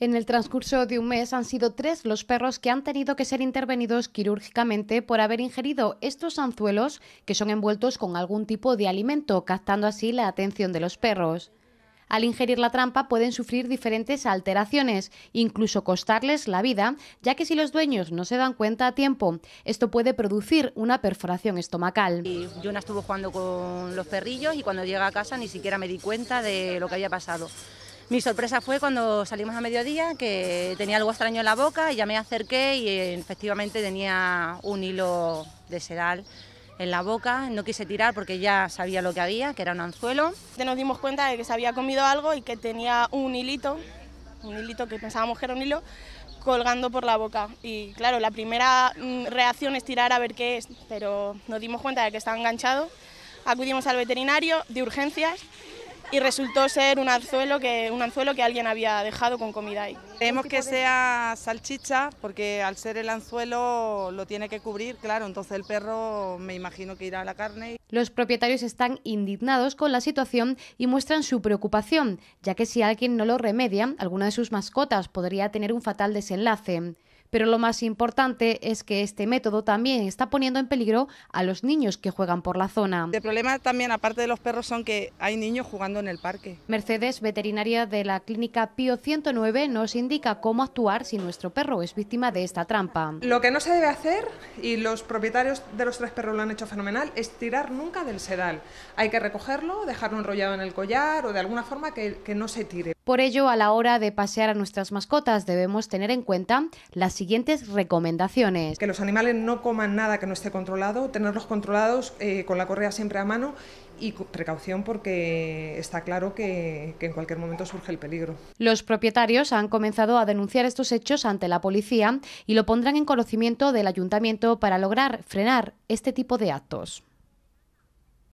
En el transcurso de un mes han sido tres los perros que han tenido que ser intervenidos quirúrgicamente por haber ingerido estos anzuelos que son envueltos con algún tipo de alimento, captando así la atención de los perros. Al ingerir la trampa pueden sufrir diferentes alteraciones, incluso costarles la vida, ya que si los dueños no se dan cuenta a tiempo, esto puede producir una perforación estomacal. Yo una estuvo jugando con los perrillos y cuando llega a casa ni siquiera me di cuenta de lo que había pasado. Mi sorpresa fue cuando salimos a mediodía que tenía algo extraño en la boca y ya me acerqué y eh, efectivamente tenía un hilo de sedal en la boca, no quise tirar porque ya sabía lo que había, que era un anzuelo. Nos dimos cuenta de que se había comido algo y que tenía un hilito, un hilito que pensábamos que era un hilo, colgando por la boca. Y claro, la primera mm, reacción es tirar a ver qué es, pero nos dimos cuenta de que estaba enganchado. Acudimos al veterinario de urgencias y resultó ser un anzuelo que, un anzuelo que alguien había dejado con comida ahí. Creemos que sea salchicha porque al ser el anzuelo lo tiene que cubrir, claro, entonces el perro me imagino que irá a la carne. Los propietarios están indignados con la situación y muestran su preocupación, ya que si alguien no lo remedia, alguna de sus mascotas podría tener un fatal desenlace. Pero lo más importante es que este método también está poniendo en peligro a los niños que juegan por la zona. El problema también, aparte de los perros, son que hay niños jugando en el parque. Mercedes, veterinaria de la clínica Pío 109, nos indica cómo actuar si nuestro perro es víctima de esta trampa. Lo que no se debe hacer, y los propietarios de los tres perros lo han hecho fenomenal, es tirar nunca del sedal. Hay que recogerlo, dejarlo enrollado en el collar o de alguna forma que no se tire. Por ello, a la hora de pasear a nuestras mascotas debemos tener en cuenta las siguientes recomendaciones. Que los animales no coman nada que no esté controlado, tenerlos controlados eh, con la correa siempre a mano y precaución porque está claro que, en cualquier momento surge el peligro. Los propietarios han comenzado a denunciar estos hechos ante la policía y lo pondrán en conocimiento del ayuntamiento para lograr frenar este tipo de actos.